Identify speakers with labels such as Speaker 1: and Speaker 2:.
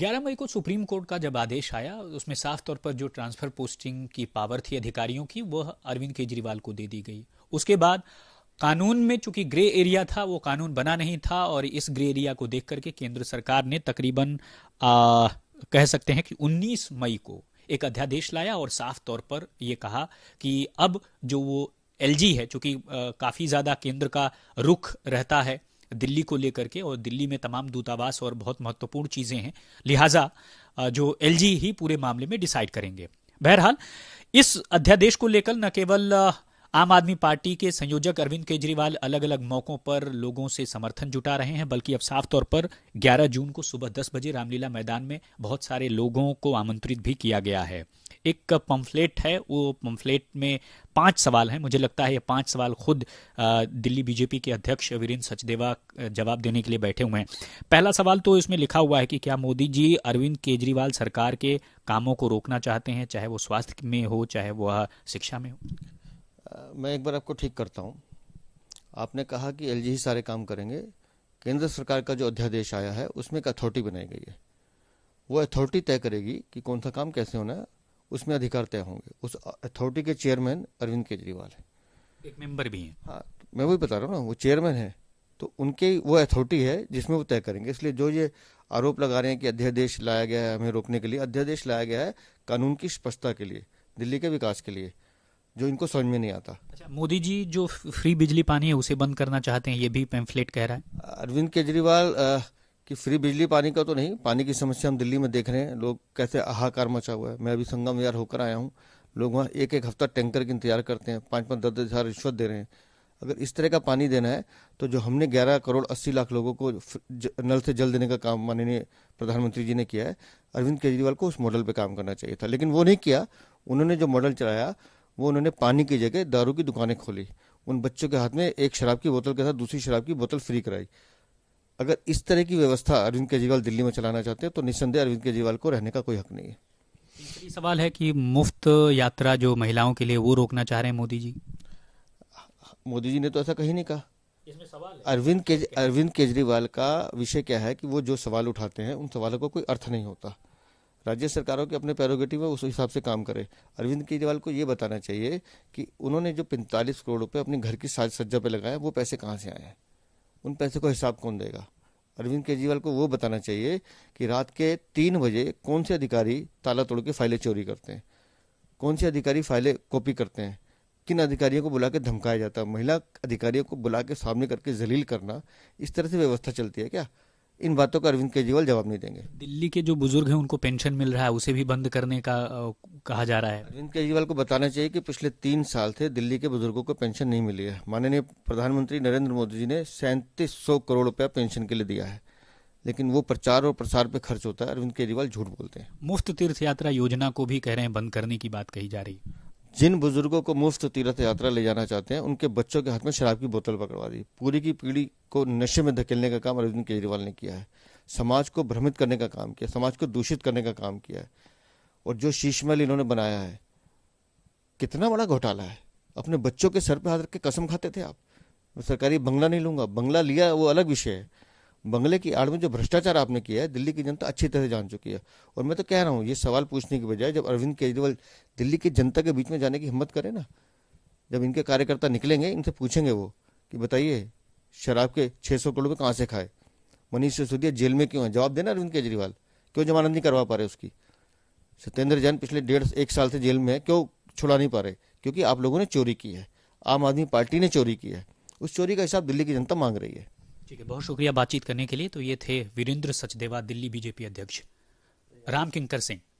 Speaker 1: 11 मई को supreme court का जब आदेश आया उसमें साफ तौर पर जो ट्रांसफर पोस्टिंग की पावर थी अधिकारियों की वह अरविंद केजरीवाल को दे दी गई उसके बाद कानून में चूंकि ग्रे एरिया था वो कानून बना नहीं था और इस ग्रे एरिया को देख करके केंद्र सरकार ने तकरीबन आ, कह सकते हैं कि 19 मई को एक अध्यादेश लाया और साफ तौर पर यह कहा कि अब जो वो एलजी है चूंकि काफी ज्यादा केंद्र का रुख रहता है दिल्ली को लेकर के और दिल्ली में तमाम दूतावास और बहुत महत्वपूर्ण चीज़ें हैं लिहाजा जो एल ही पूरे मामले में डिसाइड करेंगे बहरहाल इस अध्यादेश को लेकर न केवल आम आदमी पार्टी के संयोजक अरविंद केजरीवाल अलग अलग मौकों पर लोगों से समर्थन जुटा रहे हैं बल्कि अब साफ तौर पर 11 जून को सुबह 10 बजे रामलीला मैदान में बहुत सारे लोगों को आमंत्रित भी किया गया है एक पम्फलेट है वो पम्फलेट में पांच सवाल हैं मुझे लगता है ये पांच सवाल खुद दिल्ली बीजेपी के अध्यक्ष वीरेंद्र सचदेवा जवाब देने के लिए बैठे हुए हैं पहला सवाल तो इसमें लिखा हुआ है कि क्या मोदी जी अरविंद केजरीवाल सरकार के कामों को रोकना चाहते हैं चाहे वो स्वास्थ्य में हो चाहे वह शिक्षा में हो
Speaker 2: मैं एक बार आपको ठीक करता हूँ आपने कहा कि एल ही सारे काम करेंगे केंद्र सरकार का जो अध्यादेश आया है उसमें एक अथॉरिटी बनाई गई है वो अथॉरिटी तय करेगी कि कौन सा काम कैसे होना है उसमें अधिकार तय होंगे उस अथॉरिटी के चेयरमैन अरविंद केजरीवाल है
Speaker 1: एक मेंबर भी हैं हाँ
Speaker 2: मैं वही बता रहा हूँ ना वो चेयरमैन है तो उनके वो अथॉरिटी है जिसमें वो तय करेंगे इसलिए जो ये आरोप लगा रहे हैं कि अध्यादेश लाया गया है हमें रोकने के लिए अध्यादेश लाया गया है कानून की स्पष्टता के लिए दिल्ली के विकास के लिए जो इनको समझ में नहीं आता
Speaker 1: अच्छा मोदी जी जो फ्री बिजली पानी है उसे बंद करना चाहते हैं ये भी पैम्फलेट कह रहा है
Speaker 2: अरविंद केजरीवाल की फ्री बिजली पानी का तो नहीं पानी की समस्या हम दिल्ली में देख रहे हैं लोग कैसे हाहाकार मचा हुआ है मैं अभी संगम विहार होकर आया हूँ लोग वहाँ एक एक हफ्ता टैंकर की इंतजार करते हैं पाँच पाँच दस दस हज़ार रिश्वत दे रहे हैं अगर इस तरह का पानी देना है तो जो हमने 11 करोड़ 80 लाख लोगों को नल से जल देने का काम माननीय प्रधानमंत्री जी ने किया है अरविंद केजरीवाल को उस मॉडल पे काम करना चाहिए था लेकिन वो नहीं किया उन्होंने जो मॉडल चलाया वो उन्होंने पानी की जगह दारू की दुकानें खोली उन बच्चों के हाथ में एक शराब की बोतल के साथ दूसरी शराब की बोतल फ्री कराई अगर इस तरह की व्यवस्था अरविंद केजरीवाल दिल्ली में चलाना चाहते हैं तो निस्संदेह अरविंद केजरीवाल को रहने का कोई हक नहीं है
Speaker 1: सवाल है कि मुफ्त यात्रा जो महिलाओं के लिए वो रोकना चाह रहे हैं मोदी जी
Speaker 2: मोदी जी ने तो ऐसा कहीं नहीं कहा अरविंद केज अरविंद केजरीवाल का विषय क्या है कि वो जो सवाल उठाते हैं उन सवालों को कोई अर्थ नहीं होता राज्य सरकारों के अपने पैरोगेटिव है उस हिसाब से काम करें अरविंद केजरीवाल को ये बताना चाहिए कि उन्होंने जो पैंतालीस करोड़ रुपये अपने घर की साज सज्जा पर लगाए वो पैसे कहाँ से आए हैं उन पैसे को हिसाब कौन देगा अरविंद केजरीवाल को वो बताना चाहिए कि रात के तीन बजे कौन से अधिकारी ताला तोड़ के फाइलें चोरी करते हैं कौन से अधिकारी फाइलें कॉपी करते हैं किन अधिकारियों को बुला के धमकाया जाता है महिला अधिकारियों को बुला के सामने करके जलील करना इस तरह से व्यवस्था चलती है क्या इन बातों का अरविंद केजरीवाल जवाब नहीं देंगे
Speaker 1: दिल्ली के जो बुजुर्ग हैं उनको पेंशन मिल रहा है उसे भी बंद करने का कहा जा रहा है अरविंद
Speaker 2: केजरीवाल को बताना चाहिए कि पिछले तीन साल से दिल्ली के बुजुर्गों को पेंशन नहीं मिली है माननीय प्रधानमंत्री नरेंद्र मोदी जी ने सैंतीस करोड़ रुपया पेंशन के लिए दिया है लेकिन वो प्रचार और प्रसार पे खर्च होता
Speaker 1: है अरविंद केजरीवाल झूठ बोलते हैं मुफ्त तीर्थ यात्रा योजना को भी कह रहे हैं बंद करने की बात कही जा रही है
Speaker 2: जिन बुजुर्गों को मुफ्त तीर्थ यात्रा ले जाना चाहते हैं उनके बच्चों के हाथ में शराब की बोतल पकड़वा दी पूरी की पीढ़ी को नशे में धकेलने का काम अरविंद केजरीवाल ने किया है समाज को भ्रमित करने का काम किया समाज को दूषित करने का काम किया है और जो शीशमहल इन्होंने बनाया है कितना बड़ा घोटाला है अपने बच्चों के सर पर हाथ रख के कसम खाते थे आप सरकारी बंगला नहीं लूंगा बंगला लिया वो अलग विषय है बंगले की आड़ में जो भ्रष्टाचार आपने किया है दिल्ली की जनता अच्छी तरह जान चुकी है और मैं तो कह रहा हूँ ये सवाल पूछने की बजाय जब अरविंद केजरीवाल दिल्ली की जनता के बीच में जाने की हिम्मत करें ना जब इनके कार्यकर्ता निकलेंगे इनसे पूछेंगे वो कि बताइए शराब के सौ करोड़ कहाँ से खाए मनीष सिसोदिया जेल में क्यों है जवाब देना अरविंद केजरीवाल क्यों जमानत नहीं करवा पा रहे उसकी सत्येंद्र जैन पिछले डेढ़ एक साल से जेल में है क्यों छुड़ा नहीं पा रहे क्योंकि आप लोगों ने चोरी की है आम आदमी पार्टी ने चोरी की है उस चोरी का हिसाब दिल्ली की जनता मांग रही है
Speaker 1: ठीक है बहुत शुक्रिया बातचीत करने के लिए तो ये थे वीरेंद्र सचदेवा दिल्ली बीजेपी अध्यक्ष राम किंकर सिंह